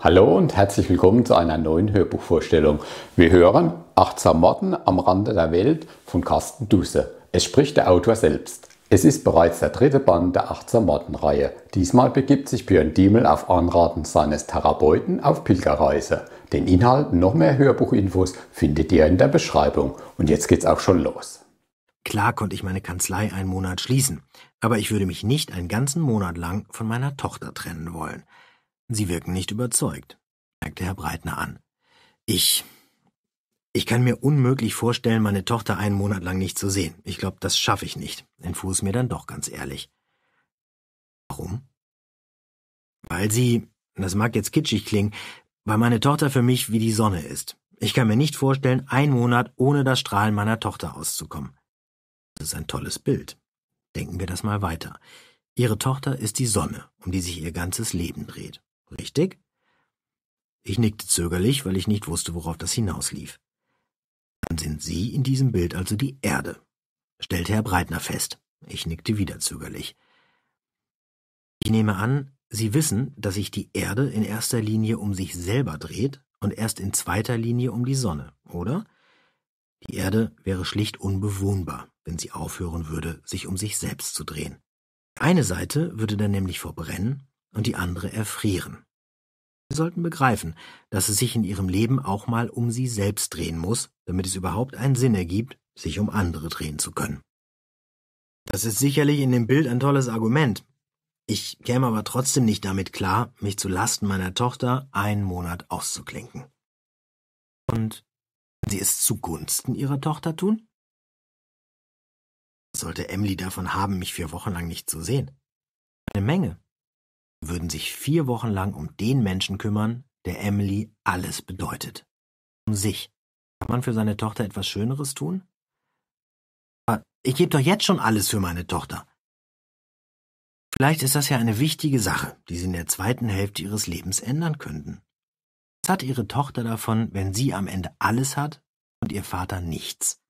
Hallo und herzlich willkommen zu einer neuen Hörbuchvorstellung. Wir hören Achtsam Morden am Rande der Welt von Carsten Dusse. Es spricht der Autor selbst. Es ist bereits der dritte Band der Achtsam Morden-Reihe. Diesmal begibt sich Björn Diemel auf Anraten seines Therapeuten auf Pilgerreise. Den Inhalt noch mehr Hörbuchinfos findet ihr in der Beschreibung. Und jetzt geht's auch schon los. Klar konnte ich meine Kanzlei einen Monat schließen, aber ich würde mich nicht einen ganzen Monat lang von meiner Tochter trennen wollen. Sie wirken nicht überzeugt, merkte Herr Breitner an. Ich. Ich kann mir unmöglich vorstellen, meine Tochter einen Monat lang nicht zu sehen. Ich glaube, das schaffe ich nicht, entfuhr es mir dann doch ganz ehrlich. Warum? Weil sie, das mag jetzt kitschig klingen, weil meine Tochter für mich wie die Sonne ist. Ich kann mir nicht vorstellen, einen Monat ohne das Strahlen meiner Tochter auszukommen. Das ist ein tolles Bild. Denken wir das mal weiter. Ihre Tochter ist die Sonne, um die sich ihr ganzes Leben dreht. Richtig? Ich nickte zögerlich, weil ich nicht wusste, worauf das hinauslief. Dann sind Sie in diesem Bild also die Erde, stellte Herr Breitner fest. Ich nickte wieder zögerlich. Ich nehme an, Sie wissen, dass sich die Erde in erster Linie um sich selber dreht und erst in zweiter Linie um die Sonne, oder? Die Erde wäre schlicht unbewohnbar, wenn sie aufhören würde, sich um sich selbst zu drehen. Eine Seite würde dann nämlich verbrennen und die andere erfrieren. Sie sollten begreifen, dass es sich in ihrem Leben auch mal um sie selbst drehen muss, damit es überhaupt einen Sinn ergibt, sich um andere drehen zu können. Das ist sicherlich in dem Bild ein tolles Argument. Ich käme aber trotzdem nicht damit klar, mich zu Lasten meiner Tochter einen Monat auszuklinken. Und sie es zugunsten ihrer Tochter tun? Was Sollte Emily davon haben, mich vier Wochen lang nicht zu sehen? Eine Menge würden sich vier Wochen lang um den Menschen kümmern, der Emily alles bedeutet. Um sich. Kann man für seine Tochter etwas Schöneres tun? Ich gebe doch jetzt schon alles für meine Tochter. Vielleicht ist das ja eine wichtige Sache, die sie in der zweiten Hälfte ihres Lebens ändern könnten. Was hat ihre Tochter davon, wenn sie am Ende alles hat und ihr Vater nichts?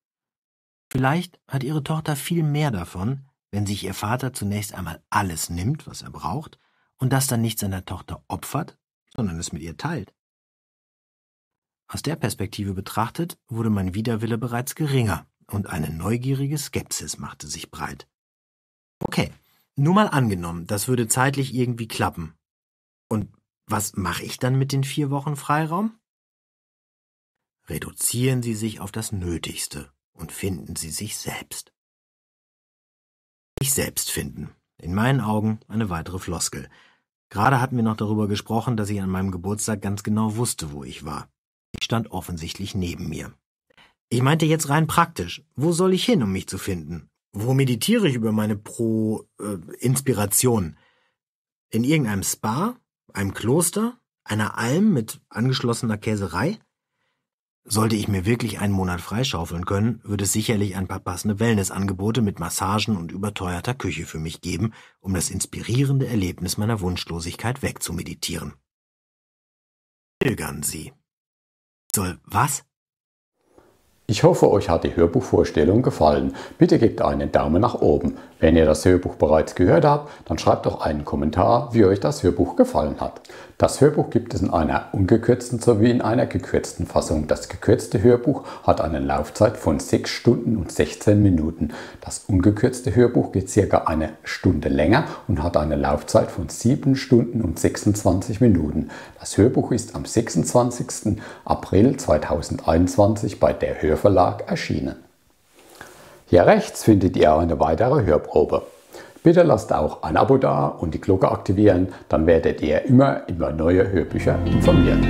Vielleicht hat ihre Tochter viel mehr davon, wenn sich ihr Vater zunächst einmal alles nimmt, was er braucht, und das dann nicht seiner Tochter opfert, sondern es mit ihr teilt. Aus der Perspektive betrachtet wurde mein Widerwille bereits geringer und eine neugierige Skepsis machte sich breit. Okay, nur mal angenommen, das würde zeitlich irgendwie klappen. Und was mache ich dann mit den vier Wochen Freiraum? Reduzieren Sie sich auf das Nötigste und finden Sie sich selbst. Sich selbst finden. In meinen Augen eine weitere Floskel, Gerade hatten wir noch darüber gesprochen, dass ich an meinem Geburtstag ganz genau wusste, wo ich war. Ich stand offensichtlich neben mir. Ich meinte jetzt rein praktisch, wo soll ich hin, um mich zu finden? Wo meditiere ich über meine Pro äh, Inspiration? In irgendeinem Spa, einem Kloster, einer Alm mit angeschlossener Käserei? Sollte ich mir wirklich einen Monat freischaufeln können, würde es sicherlich ein paar passende Wellnessangebote mit Massagen und überteuerter Küche für mich geben, um das inspirierende Erlebnis meiner Wunschlosigkeit wegzumeditieren. Pilgern Sie. Soll was? Ich hoffe, euch hat die Hörbuchvorstellung gefallen. Bitte gebt einen Daumen nach oben. Wenn ihr das Hörbuch bereits gehört habt, dann schreibt doch einen Kommentar, wie euch das Hörbuch gefallen hat. Das Hörbuch gibt es in einer ungekürzten sowie in einer gekürzten Fassung. Das gekürzte Hörbuch hat eine Laufzeit von 6 Stunden und 16 Minuten. Das ungekürzte Hörbuch geht circa eine Stunde länger und hat eine Laufzeit von 7 Stunden und 26 Minuten. Das Hörbuch ist am 26. April 2021 bei der Hörbuch Verlag erschienen. Hier rechts findet ihr eine weitere Hörprobe. Bitte lasst auch ein Abo da und die Glocke aktivieren, dann werdet ihr immer über neue Hörbücher informiert.